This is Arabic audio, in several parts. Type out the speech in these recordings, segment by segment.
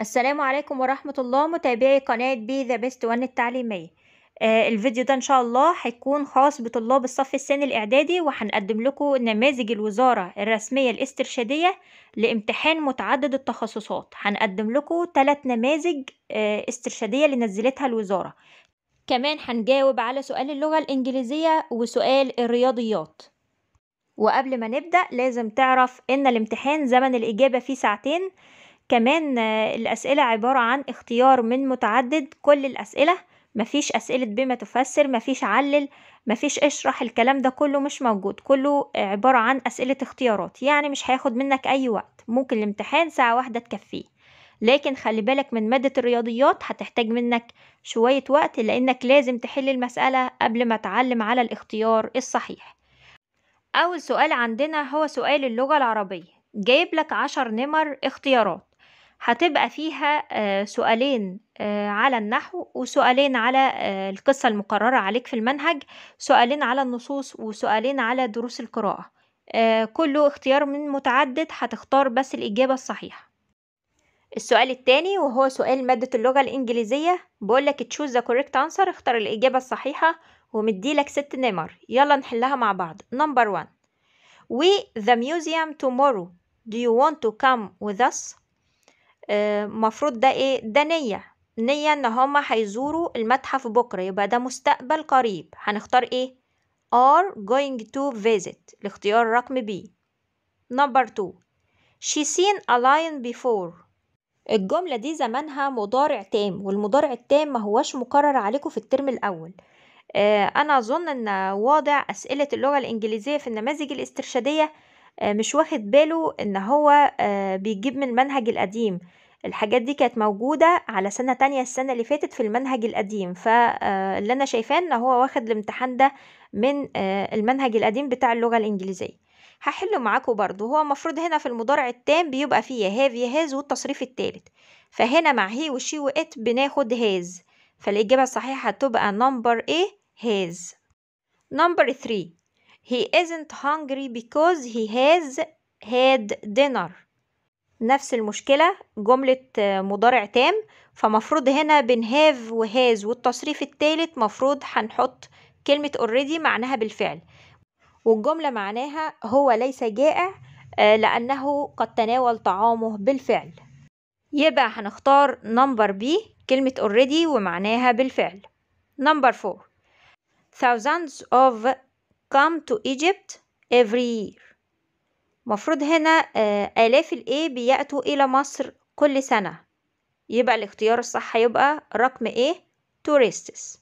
السلام عليكم ورحمة الله متابعي قناة بي ذا بيست وان التعليمية آه الفيديو ده ان شاء الله هيكون خاص بطلاب الصف الثاني الاعدادي وهنقدم لكم نماذج الوزارة الرسمية الاسترشادية لامتحان متعدد التخصصات هنقدم لكم ثلاث نماذج آه استرشادية اللي نزلتها الوزارة كمان هنجاوب على سؤال اللغة الانجليزية وسؤال الرياضيات وقبل ما نبدأ لازم تعرف إن الامتحان زمن الإجابة فيه ساعتين كمان الأسئلة عبارة عن اختيار من متعدد كل الأسئلة مفيش أسئلة بما تفسر مفيش علل مفيش اشرح الكلام ده كله مش موجود كله عبارة عن أسئلة اختيارات يعني مش هياخد منك أي وقت ممكن الامتحان ساعة واحدة تكفيه لكن خلي بالك من مادة الرياضيات هتحتاج منك شوية وقت لأنك لازم تحل المسألة قبل ما تعلم على الاختيار الصحيح أول سؤال عندنا هو سؤال اللغة العربية جايب لك عشر نمر اختيارات هتبقى فيها آه، سؤالين آه، على النحو وسؤالين على آه، القصة المقررة عليك في المنهج سؤالين على النصوص وسؤالين على دروس القراءة كله اختيار من متعدد هتختار بس الإجابة الصحيحة السؤال التاني وهو سؤال مادة اللغة الإنجليزية بقولك تشوز ذا correct answer اختار الإجابة الصحيحة ومديلك ست نمر يلا نحلها مع بعض نمبر وان We the museum tomorrow do you want to come with us آه، مفروض ده ايه ده نية نية ان هما هيزوروا المتحف بكرة يبقى ده مستقبل قريب هنختار ايه are going to visit الاختيار رقم B number 2 she seen a lion before الجملة دي زمانها مضارع تام والمضارع التام ما هوش مقرر عليكم في الترم الأول آه، أنا أظن أن واضع أسئلة اللغة الإنجليزية في النماذج الاسترشادية آه، مش واخد باله أن هو بيجيب من المنهج القديم الحاجات دي كانت موجودة على سنة تانية السنة اللي فاتت في المنهج القديم فاللي آه، أنا شايفاه إن هو واخد الامتحان ده من آه، المنهج القديم بتاع اللغة الإنجليزية هحله معاكم برضو هو المفروض هنا في المضارع التام بيبقى فيه هاف يا هاز والتصريف التالت فهنا مع هي وشي وات بناخد هاز فالإجابة الصحيحة هتبقى نمبر A هاز نمبر 3 He isn't hungry because he has had dinner نفس المشكلة جملة مضارع تام فمفروض هنا بين هاف وهاز والتصريف التالت مفروض هنحط كلمة اوريدي معناها بالفعل والجملة معناها هو ليس جائع آه، لأنه قد تناول طعامه بالفعل يبقى هنختار نمبر بي كلمة already ومعناها بالفعل نمبر 4 Thousands of come to Egypt every year مفروض هنا آه، آلاف الإيه بيأتوا إلى مصر كل سنة يبقى الاختيار الصح يبقى رقم إيه tourists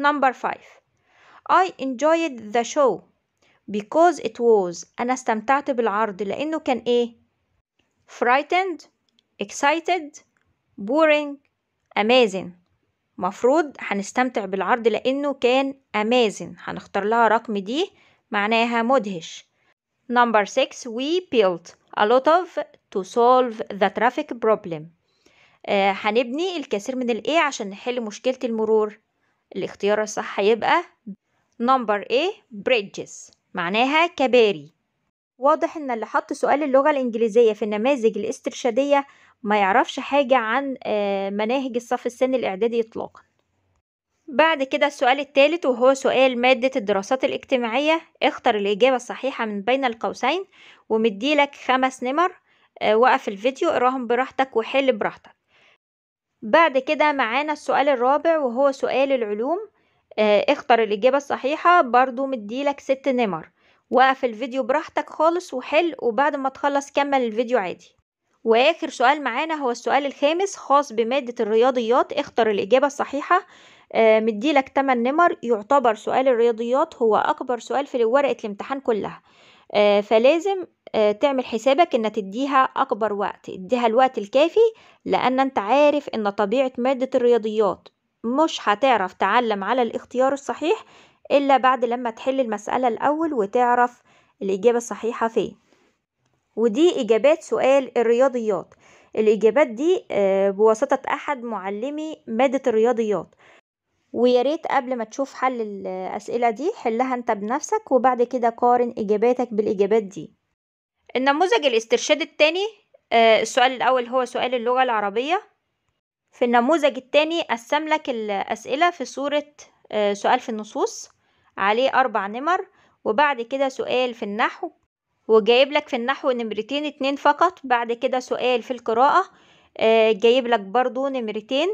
number 5 I enjoyed the show because it was أنا استمتعت بالعرض لأنه كان إيه frightened excited boring amazing مفروض هنستمتع بالعرض لأنه كان amazing هنختار لها رقم دي معناها مدهش Number six, we built a lot of to solve the traffic problem. آه هنبني الكثير من الايه عشان نحل مشكلة المرور الاختيار الصح هيبقى number A bridges معناها كباري واضح ان اللي حط سؤال اللغة الانجليزية في النماذج الاسترشادية ما يعرفش حاجة عن آه، مناهج الصف السن الاعدادي اطلاقا بعد كده السؤال الثالث وهو سؤال مادة الدراسات الاجتماعية اختر الإجابة الصحيحة من بين القوسين ومديلك خمس نمر آه، وقف الفيديو اقراهم براحتك وحل براحتك بعد كده معانا السؤال الرابع وهو سؤال العلوم آه، اختر الإجابة الصحيحة برضو مديلك ست نمر وقف الفيديو براحتك خالص وحل وبعد ما تخلص كمل الفيديو عادي وآخر سؤال معانا هو السؤال الخامس خاص بمادة الرياضيات اختر الإجابة الصحيحة آه، مديلك 8 نمر يعتبر سؤال الرياضيات هو أكبر سؤال في ورقة الامتحان كلها آه، فلازم آه، تعمل حسابك ان تديها اكبر وقت اديها الوقت الكافي لان انت عارف ان طبيعة مادة الرياضيات مش هتعرف تعلم على الاختيار الصحيح الا بعد لما تحل المسألة الاول وتعرف الاجابة الصحيحة فين ودي اجابات سؤال الرياضيات الاجابات دي بواسطة احد معلمي مادة الرياضيات ويا ريت قبل ما تشوف حل الأسئلة دي حلها أنت بنفسك وبعد كده قارن إجاباتك بالإجابات دي النموذج الاسترشاد التاني آه، السؤال الأول هو سؤال اللغة العربية في النموذج التاني قسم لك الأسئلة في صورة آه، سؤال في النصوص عليه أربع نمر وبعد كده سؤال في النحو وجايب لك في النحو نمرتين اتنين فقط بعد كده سؤال في القراءة آه، جايب لك برضو نمرتين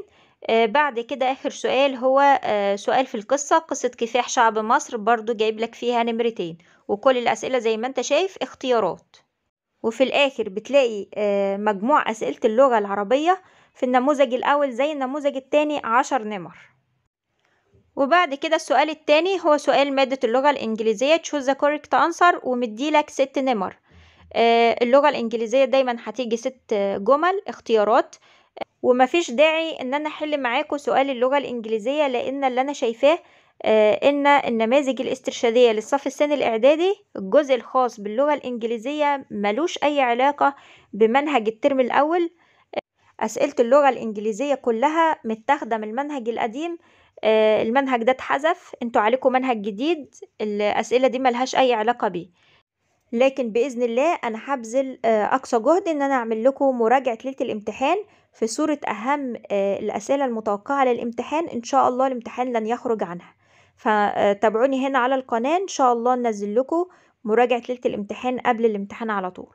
آه، بعد كده آخر سؤال هو آه، سؤال في القصة قصة كفاح شعب مصر برضو جايب لك فيها نمرتين وكل الأسئلة زي ما انت شايف اختيارات وفي الآخر بتلاقي آه، مجموع أسئلة اللغة العربية في النموذج الأول زي النموذج التاني عشر نمر وبعد كده السؤال التاني هو سؤال مادة اللغة الإنجليزية choose the correct answer ومديلك ست نمر اللغة الإنجليزية دايما هتيجي ست جمل اختيارات ومفيش داعي ان انا احل معاكم سؤال اللغة الانجليزية لان اللي انا شايفاه آه، ان النماذج الاسترشادية للصف السن الاعدادي الجزء الخاص باللغة الانجليزية ملوش اي علاقة بمنهج الترم الاول أسئلة اللغة الإنجليزية كلها متاخدة من المنهج القديم آه، المنهج ده اتحذف انتوا عليكم منهج جديد الأسئلة دي ملهاش أي علاقة بيه لكن باذن الله انا هبذل آه، اقصى جهد ان انا اعمل لكم مراجعه ليله الامتحان في صوره اهم آه، الاسئله المتوقعه للامتحان ان شاء الله الامتحان لن يخرج عنها فتابعوني آه، هنا على القناه ان شاء الله ننزل لكم مراجعه ليله الامتحان قبل الامتحان على طول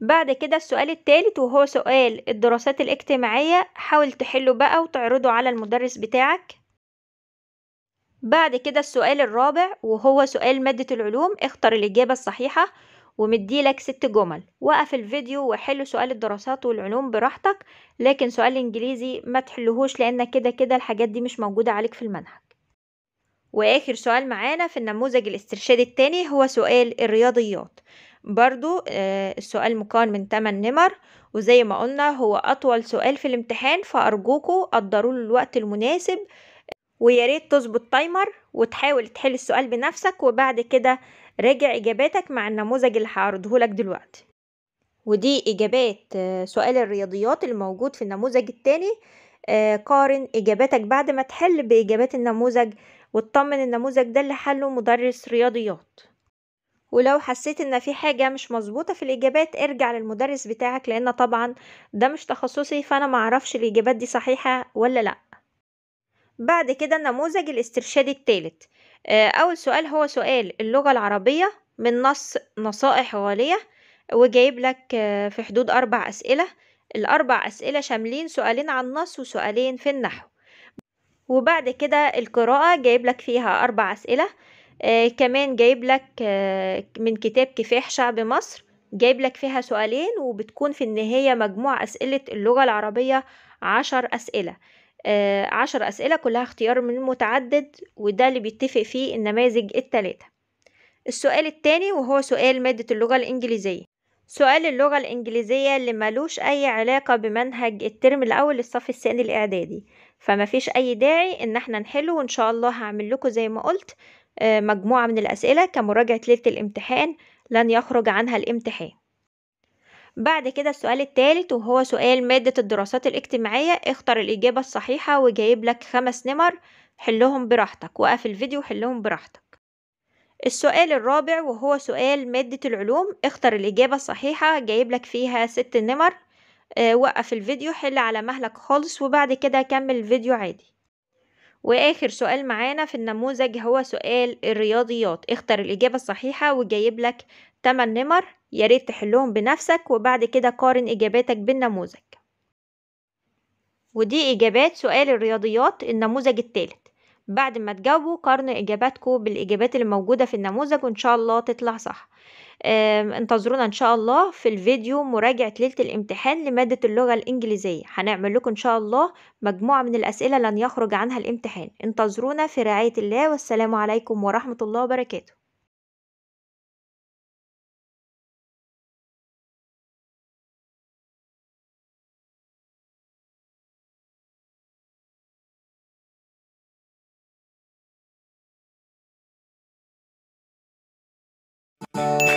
بعد كده السؤال الثالث وهو سؤال الدراسات الاجتماعيه حاول تحله بقى وتعرضه على المدرس بتاعك بعد كده السؤال الرابع وهو سؤال مادة العلوم اختر الإجابة الصحيحة ومديلك ست جمل وقف الفيديو وحل سؤال الدراسات والعلوم براحتك لكن سؤال الإنجليزي ما تحلهوش لأنك كده كده الحاجات دي مش موجودة عليك في المنهج وآخر سؤال معانا في النموذج الاسترشادي التاني هو سؤال الرياضيات برضو آه، السؤال مكون من 8 نمر وزي ما قلنا هو أطول سؤال في الامتحان فأرجوكوا قدروا الوقت المناسب وياريت تظبط تايمر وتحاول تحل السؤال بنفسك وبعد كده راجع إجاباتك مع النموذج اللي هعرضهولك دلوقتي ودي إجابات آه، سؤال الرياضيات الموجود في النموذج التاني آه، قارن إجاباتك بعد ما تحل بإجابات النموذج واطمن النموذج ده اللي حله مدرس رياضيات ولو حسيت ان في حاجة مش مظبوطة في الاجابات ارجع للمدرس بتاعك لان طبعا ده مش تخصصي فانا معرفش الاجابات دي صحيحة ولا لا بعد كده النموذج الاسترشادي الثالث آه، أول سؤال هو سؤال اللغة العربية من نص نصائح غالية وجايب لك آه، في حدود أربع أسئلة الأربع أسئلة شاملين سؤالين عن النص وسؤالين في النحو وبعد كده القراءة جايب لك فيها أربع أسئلة آه، كمان جايب لك من كتاب كفاح شعب مصر جايب لك فيها سؤالين وبتكون في النهاية مجموع أسئلة اللغة العربية عشر أسئلة آه، عشر أسئلة كلها اختيار من متعدد وده اللي بيتفق فيه النماذج التلاتة السؤال التاني وهو سؤال مادة اللغة الإنجليزية سؤال اللغة الإنجليزية اللي ملوش أي علاقة بمنهج الترم الأول للصف الثاني الإعدادي فما فيش أي داعي إن احنا نحله وإن شاء الله هعمل لكم زي ما قلت آه، مجموعة من الأسئلة كمراجعة ليلة الامتحان لن يخرج عنها الامتحان بعد كده السؤال الثالث وهو سؤال مادة الدراسات الاجتماعية اختر الإجابة الصحيحة وجايب لك خمس نمر حلهم براحتك وقف الفيديو حلهم براحتك السؤال الرابع وهو سؤال مادة العلوم اختر الإجابة الصحيحة جايب لك فيها ست نمر آه، وقف الفيديو حل على مهلك خالص وبعد كده كمل الفيديو عادي وآخر سؤال معانا في النموذج هو سؤال الرياضيات اختر الإجابة الصحيحة وجايب لك 8 نمر ياريت تحلهم بنفسك وبعد كده قارن إجاباتك بالنموذج ودي إجابات سؤال الرياضيات النموذج الثالث بعد ما تجاوبوا قارنوا إجاباتكم بالإجابات الموجودة في النموذج وإن شاء الله تطلع صح انتظرونا إن شاء الله في الفيديو مراجعة ليلة الامتحان لمادة اللغة الإنجليزية هنعمل لكم إن شاء الله مجموعة من الأسئلة لن يخرج عنها الامتحان انتظرونا في رعاية الله والسلام عليكم ورحمة الله وبركاته Thank you.